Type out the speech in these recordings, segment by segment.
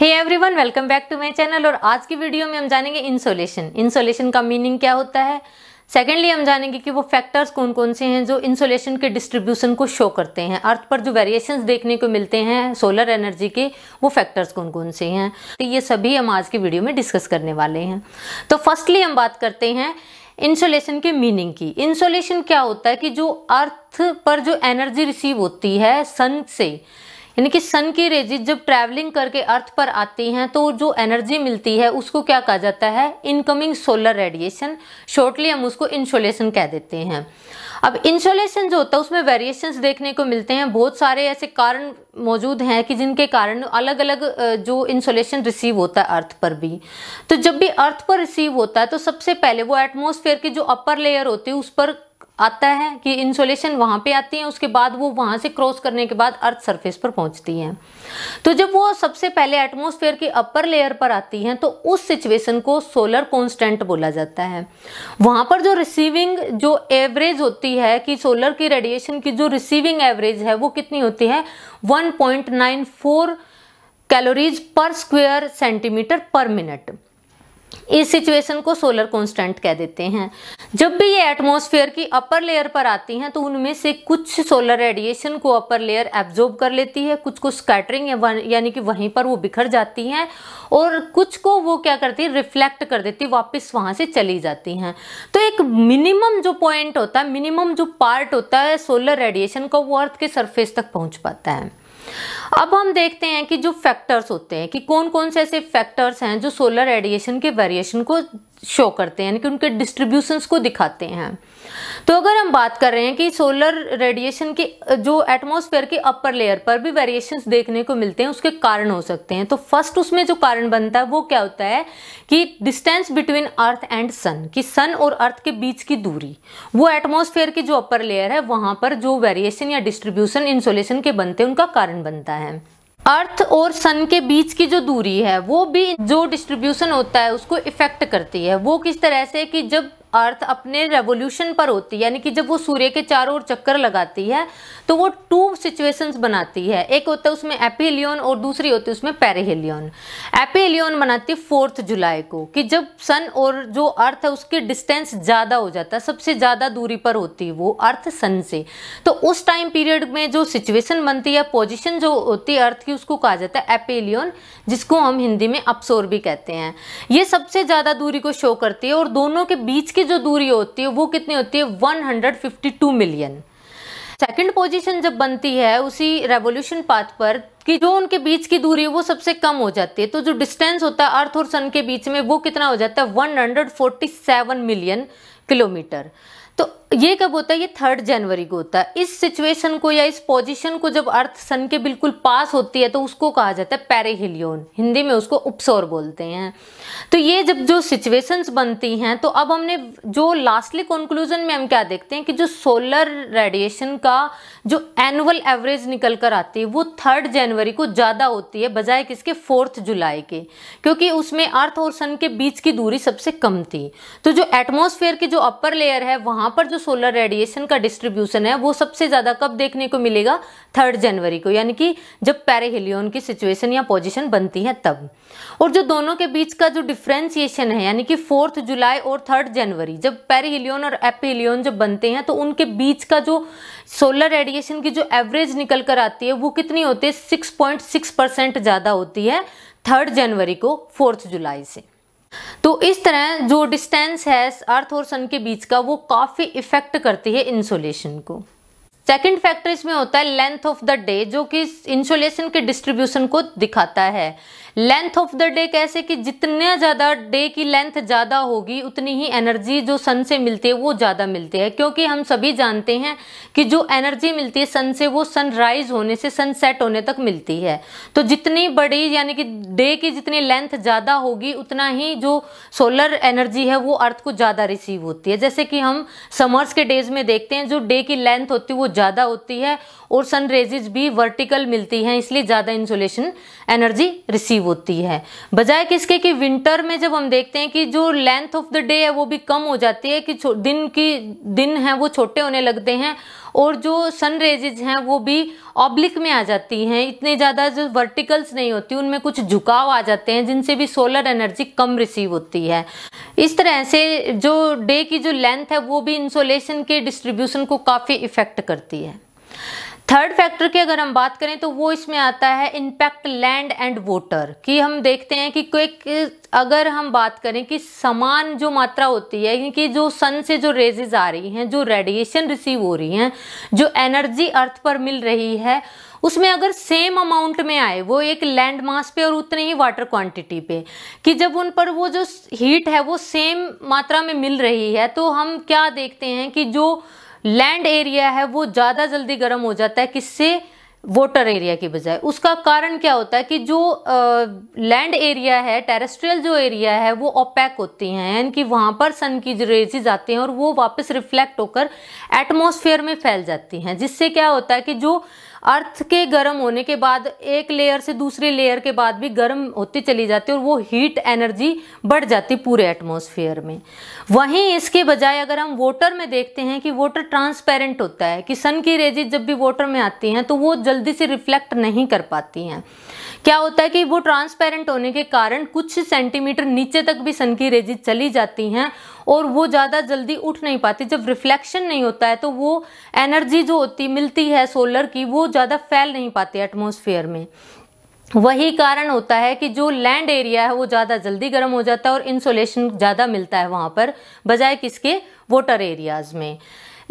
hey everyone welcome back to my channel और आज की वीडियो में हम जानेंगे इंसोलेशन इंसोलेशन का मीनिंग क्या होता है सेकेंडली हम जानेंगे कि वो फैक्टर्स कौन कौन से हैं जो इंसोलेशन के डिस्ट्रीब्यूशन को शो करते हैं अर्थ पर जो वेरिएशंस देखने को मिलते हैं सोलर एनर्जी के वो फैक्टर्स कौन कौन से हैं तो ये सभी हम आज की वीडियो में डिस्कस करने वाले हैं तो फर्स्टली हम बात करते हैं इंसोलेशन के मीनिंग की इंसोलेशन क्या होता है कि जो अर्थ पर जो एनर्जी रिसीव होती है सन से यानी कि सन की रेजिज जब ट्रैवलिंग करके अर्थ पर आती हैं तो जो एनर्जी मिलती है उसको क्या कहा जाता है इनकमिंग सोलर रेडिएशन शॉर्टली हम उसको इंसोलेशन कह देते हैं अब इंसोलेशन जो होता है उसमें वेरिएशंस देखने को मिलते हैं बहुत सारे ऐसे कारण मौजूद हैं कि जिनके कारण अलग अलग जो इंसोलेशन रिसीव होता है अर्थ पर भी तो जब भी अर्थ पर रिसीव होता है तो सबसे पहले वो एटमोसफेयर की जो अपर लेयर होती है उस पर आता है कि इंसोलेशन वहाँ पे आती है उसके बाद वो वहाँ से क्रॉस करने के बाद अर्थ सरफेस पर पहुँचती हैं तो जब वो सबसे पहले एटमोसफेयर की अपर लेयर पर आती हैं तो उस सिचुएशन को सोलर कॉन्स्टेंट बोला जाता है वहाँ पर जो रिसीविंग जो एवरेज होती है कि सोलर की रेडिएशन की जो रिसीविंग एवरेज है वो कितनी होती है one calories per square centimetre per minute इस सिचुएशन को सोलर कांस्टेंट कह देते हैं जब भी ये एटमॉस्फेयर की अपर लेयर पर आती हैं तो उनमें से कुछ सोलर रेडिएशन को अपर लेयर एब्जॉर्ब कर लेती है कुछ को स्कैटरिंग यानी कि वहीं पर वो बिखर जाती हैं और कुछ को वो क्या करती है रिफ्लेक्ट कर देती है वापस वहाँ से चली जाती हैं तो एक मिनिमम जो पॉइंट होता है मिनिमम जो पार्ट होता है सोलर रेडिएशन का वो अर्थ के सरफेस तक पहुँच पाता है अब हम देखते हैं कि जो फैक्टर्स होते हैं कि कौन कौन से ऐसे फैक्टर्स हैं जो सोलर रेडिएशन के वेरिएशन को शो करते हैं यानी कि उनके डिस्ट्रीब्यूशंस को दिखाते हैं तो अगर हम बात कर रहे हैं कि सोलर रेडिएशन के जो एटमॉस्फेयर के अपर लेयर पर भी वेरिएशंस देखने को मिलते हैं उसके कारण हो सकते हैं तो फर्स्ट उसमें जो कारण बनता है वो क्या होता है कि distance between earth and sun कि सन और अर्थ के बीच की दूरी वो एटमॉस्फेयर की जो अपर लेयर है वहां पर जो वेरिएशन या डिस्ट्रीब्यूशन इंसोलेशन के बनते हैं उनका कारण बनता है अर्थ और सन के बीच की जो दूरी है वो भी जो डिस्ट्रीब्यूशन होता है उसको इफेक्ट करती है वो किस तरह से कि जब अर्थ अपने रेवोल्यूशन पर होती है यानी कि जब वो सूर्य के चारों ओर चक्कर लगाती है तो वो टू सिचुएशंस बनाती है एक होता है उसमें एपीलियन और दूसरी होती है उसमें पेरेहेलियन एपीलियन बनाती है फोर्थ जुलाई को कि जब सन और जो अर्थ है उसकी डिस्टेंस ज़्यादा हो जाता है सबसे ज़्यादा दूरी पर होती है वो अर्थ सन से तो उस टाइम पीरियड में जो सिचुएसन बनती है पोजिशन जो होती है अर्थ की उसको कहा जाता है एपीलियन जिसको हम हिंदी में अपसोर भी कहते हैं ये सबसे ज़्यादा दूरी को शो करती है और दोनों के बीच के की जो दूरी होती है वो कितनी होती है 152 मिलियन सेकंड पोजीशन जब बनती है उसी रेवोल्यूशन पाथ पर कि जो उनके बीच की दूरी है वो सबसे कम हो जाती है तो जो डिस्टेंस होता है अर्थ और सन के बीच में वो कितना हो जाता है 147 मिलियन किलोमीटर तो ये कब होता है ये थर्ड जनवरी को होता है इस सिचुएशन को या इस पोजीशन को जब अर्थ सन के बिल्कुल पास होती है तो उसको कहा जाता है पेरेहिलियोन हिंदी में उसको उपसौर बोलते हैं तो ये जब जो सिचुएशंस बनती हैं तो अब हमने जो लास्टली कंक्लूजन में हम क्या देखते हैं कि जो सोलर रेडिएशन का जो एनुअल एवरेज निकल कर आती है वो थर्ड जनवरी को ज़्यादा होती है बजाय किसके फोर्थ जुलाई के क्योंकि उसमें अर्थ और सन के बीच की दूरी सबसे कम थी तो जो एटमोसफेयर की जो अपर लेयर है वहाँ पर जो सोलर रेडिएशन का डिस्ट्रीब्यूशन है वो सबसे ज़्यादा कब देखने को मिलेगा थर्ड जनवरी को यानी कि जब पैरेहिलियन की सिचुएशन या पोजिशन बनती है तब और जो दोनों के बीच का जो डिफ्रेंसिएशन है यानी कि फोर्थ जुलाई और थर्ड जनवरी जब पैरेहिलियन और एपिलियन जब बनते हैं तो उनके बीच का जो सोलर रेडिएशन की जो एवरेज निकल कर आती है वो कितनी होती है सिक्स ज़्यादा होती है थर्ड जनवरी को फोर्थ जुलाई से तो इस तरह जो डिस्टेंस है अर्थ और सन के बीच का वो काफ़ी इफेक्ट करती है इंसुलेशन को सेकेंड फैक्टर इसमें होता है लेंथ ऑफ द डे जो कि इंसुलेशन के डिस्ट्रीब्यूशन को दिखाता है लेंथ ऑफ द डे कैसे कि जितने ज़्यादा डे की लेंथ ज़्यादा होगी उतनी ही एनर्जी जो सन से मिलती है वो ज़्यादा मिलती है क्योंकि हम सभी जानते हैं कि जो एनर्जी मिलती है सन से वो सनराइज होने से सनसेट होने तक मिलती है तो जितनी बड़ी यानी कि डे की जितनी लेंथ ज़्यादा होगी उतना ही जो सोलर एनर्जी है वो अर्थ को ज़्यादा रिसीव होती है जैसे कि हम समर्स के डेज में देखते हैं जो डे की लेंथ होती है वो ज़्यादा होती है और सन रेजेज भी वर्टिकल मिलती है इसलिए ज़्यादा इंसुलेशन एनर्जी रिसीव एक्टिव होती है बजाय किसके कि विंटर में जब हम देखते हैं कि जो लेंथ ऑफ द डे है वो भी कम हो जाती है कि दिन की दिन है वो छोटे होने लगते हैं और जो सन रेजेज हैं वो भी ऑब्लिक में आ जाती हैं इतने ज़्यादा जो वर्टिकल्स नहीं होती उनमें कुछ झुकाव आ जाते हैं जिनसे भी सोलर एनर्जी कम रिसीव होती है इस तरह से जो डे की जो लेंथ है वो भी इंसोलेशन के डिस्ट्रीब्यूशन को काफ़ी इफ़ेक्ट करती है थर्ड फैक्टर की अगर हम बात करें तो वो इसमें आता है इम्पैक्ट लैंड एंड वोटर कि हम देखते हैं कि क्विक अगर हम बात करें कि समान जो मात्रा होती है कि जो सन से जो रेजेज आ रही हैं जो रेडिएशन रिसीव हो रही हैं जो एनर्जी अर्थ पर मिल रही है उसमें अगर सेम अमाउंट में आए वो एक लैंड मास पे और उतने ही वाटर क्वांटिटी पे कि जब उन पर वो जो हीट है वो सेम मात्रा में मिल रही है तो हम क्या देखते हैं कि जो लैंड एरिया है वो ज़्यादा जल्दी गर्म हो जाता है किससे वोटर एरिया की बजाय उसका कारण क्या होता है कि जो लैंड एरिया है टेरेस्ट्रियल जो एरिया है वो ओपैक होती हैं यानी कि वहाँ पर सन की रेजेज आती हैं और वो वापस रिफ्लेक्ट होकर एटमॉस्फेयर में फैल जाती हैं जिससे क्या होता है कि जो अर्थ के गर्म होने के बाद एक लेयर से दूसरे लेयर के बाद भी गर्म होती चली जाती है और वो हीट एनर्जी बढ़ जाती पूरे एटमोसफियर में वहीं इसके बजाय अगर हम वोटर में देखते हैं कि वोटर ट्रांसपेरेंट होता है कि सन की रेजिज जब भी वोटर में आती हैं तो वो जल्दी से रिफ्लेक्ट नहीं कर पाती हैं क्या होता है कि वो ट्रांसपेरेंट होने के कारण कुछ सेंटीमीटर नीचे तक भी सन की रेजिज चली जाती हैं और वो ज़्यादा जल्दी उठ नहीं पाती जब रिफ्लेक्शन नहीं होता है तो वो एनर्जी जो होती मिलती है सोलर की वो ज़्यादा फैल नहीं पाती एटमोसफियर में वही कारण होता है कि जो लैंड एरिया है वो ज़्यादा जल्दी गर्म हो जाता है और इंसोलेशन ज़्यादा मिलता है वहाँ पर बजाय किसके वोटर एरियाज़ में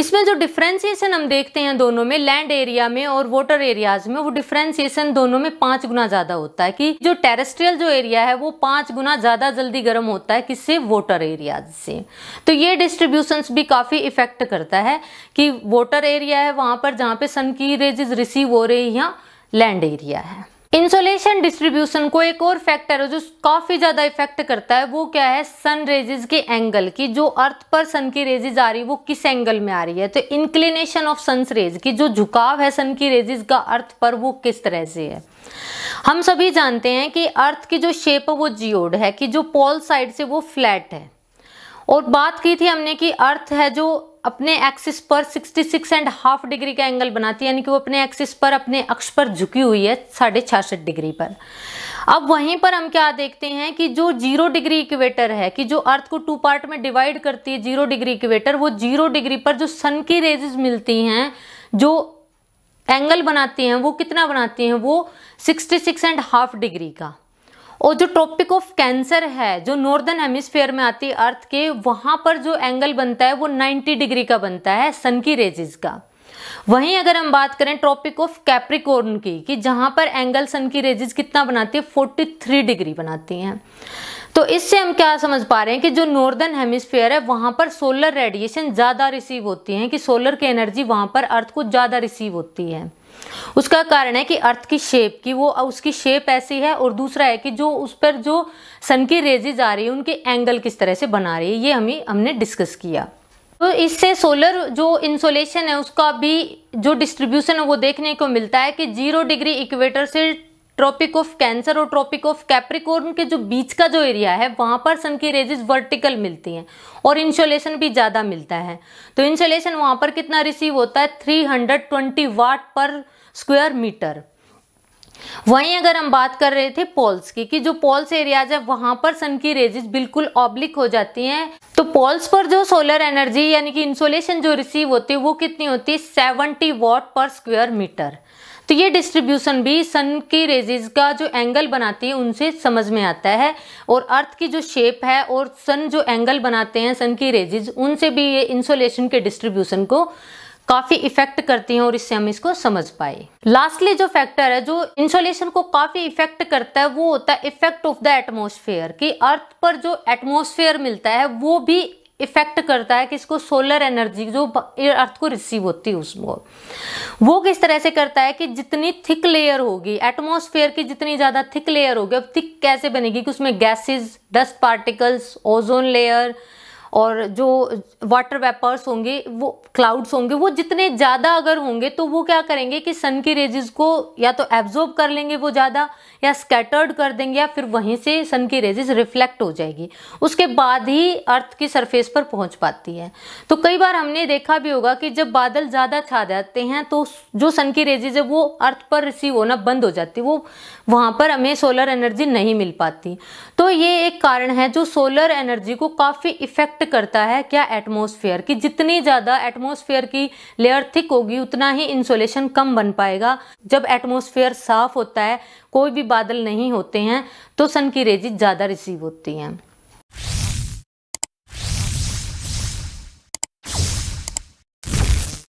इसमें जो डिफ्रेंसिएशन हम देखते हैं दोनों में लैंड एरिया में और वाटर एरियाज में वो डिफ्रेंसिएशन दोनों में पांच गुना ज्यादा होता है कि जो टेरेस्ट्रियल जो एरिया है वो पांच गुना ज्यादा जल्दी गर्म होता है किससे वाटर एरियाज से तो ये डिस्ट्रीब्यूशन भी काफी इफेक्ट करता है कि वाटर एरिया है वहां पर जहाँ पे सन की रेजेज रिसीव हो रही है लैंड एरिया है इंसोलेशन डिस्ट्रीब्यूशन को एक और फैक्टर है जो काफी ज्यादा इफेक्ट करता है वो क्या है सन रेजेज के एंगल की जो अर्थ पर सन की रेजेज आ रही है वो किस एंगल में आ रही है तो इंक्लिनेशन ऑफ सन रेज की जो झुकाव है सन की रेजेज का अर्थ पर वो किस तरह से है हम सभी जानते हैं कि अर्थ की जो शेप है वो जियोड है कि जो पोल साइड से वो फ्लैट है और बात की थी हमने कि अर्थ है जो अपने एक्सिस पर 66 एंड हाफ डिग्री का एंगल बनाती है यानी कि वो अपने एक्सिस पर अपने अक्ष पर झुकी हुई है साढ़े छियासठ डिग्री पर अब वहीं पर हम क्या देखते हैं कि जो जीरो डिग्री इक्वेटर है कि जो अर्थ को टू पार्ट में डिवाइड करती है जीरो डिग्री इक्वेटर वो जीरो डिग्री पर जो सन की रेजेज मिलती हैं जो एंगल बनाती हैं वो कितना बनाती हैं वो सिक्सटी एंड हाफ डिग्री का और जो टॉपिक ऑफ कैंसर है जो नॉर्दर्न हेमिस्फेयर में आती है अर्थ के वहाँ पर जो एंगल बनता है वो 90 डिग्री का बनता है सन की रेजिज का वहीं अगर हम बात करें ट्रॉपिक ऑफ कैप्रिकोर्न की कि जहाँ पर एंगल सन की रेजेस कितना बनाती है 43 डिग्री बनाती हैं तो इससे हम क्या समझ पा रहे हैं कि जो नॉर्दर्न हेमिस्फेयर है वहाँ पर सोलर रेडिएशन ज़्यादा रिसीव होती है कि सोलर की एनर्जी वहाँ पर अर्थ को ज़्यादा रिसीव होती है उसका कारण है कि अर्थ की शेप की वो उसकी शेप ऐसी है और दूसरा है कि जो उस पर जो सन की रेजिज आ रही है उनके एंगल किस तरह से बना रही है ये हमें हमने डिस्कस किया तो इससे सोलर जो इंसोलेशन है उसका भी जो डिस्ट्रीब्यूशन है वो देखने को मिलता है कि जीरो डिग्री इक्वेटर से ट्रॉपिक ऑफ कैंसर और ट्रॉपिक ऑफ कैप्रिकॉर्न के जो बीच का जो एरिया है वहाँ पर सन की रेजिज वर्टिकल मिलती हैं और इंसुलेशन भी ज़्यादा मिलता है तो इंसुलेशन वहाँ पर कितना रिसीव होता है 320 वाट पर स्क्वायर मीटर वहीं अगर हम बात कर रहे थे पोल्स की कि जो पोल्स एरियाज है वहां पर सन की रेजिस बिल्कुल ऑब्लिक हो जाती हैं तो पोल्स पर जो सोलर एनर्जी यानी कि इंसोलेशन जो रिसीव होती है वो कितनी होती है seventy watt per square metre तो ये डिस्ट्रीब्यूशन भी सन की रेजिज का जो एंगल बनाती है उनसे समझ में आता है और अर्थ की जो शेप है और सन जो एंगल बनाते हैं सन की रेजिज उनसे भी ये इंसोलेशन के डिस्ट्रीब्यूशन को काफ़ी इफेक्ट करती हैं और इससे हम इसको समझ पाए लास्टली जो फैक्टर है जो इंसोलेशन को काफ़ी इफेक्ट करता है वो होता है इफेक्ट ऑफ द एटमोसफेयर कि अर्थ पर जो एटमोसफेयर मिलता है वो भी इफेक्ट करता है कि इसको सोलर एनर्जी जो अर्थ को रिसीव होती है उसमें वो किस तरह से करता है कि जितनी थिक लेयर होगी एटमॉस्फेयर की जितनी ज़्यादा थिक लेयर होगी अब थिक कैसे बनेगी कि उसमें gases dust particles ozone layer और जो वाटर वेपर्स होंगे वो क्लाउड्स होंगे वो जितने ज़्यादा अगर होंगे तो वो क्या करेंगे कि सन की रेजेस को या तो एब्जॉर्ब कर लेंगे वो ज़्यादा या स्कैटर्ड कर देंगे या फिर वहीं से सन की रेजेस रिफ्लेक्ट हो जाएगी उसके बाद ही अर्थ की सरफेस पर पहुंच पाती है तो कई बार हमने देखा भी होगा कि जब बादल ज़्यादा छा जाते हैं तो जो सन की रेजेज है वो अर्थ पर रिसीव होना बंद हो जाती है वो वहाँ पर हमें सोलर एनर्जी नहीं मिल पाती तो ये एक कारण है जो सोलर एनर्जी को काफ़ी इफ़ेक्ट करता है क्या एटमोसफेयर की जितनी ज़्यादा एटमोसफेयर की लेयर थिक होगी उतना ही इंसोलेशन कम बन पाएगा जब एटमोसफेयर साफ होता है कोई भी बादल नहीं होते हैं तो सन की रेजिज ज़्यादा रिसीव होती है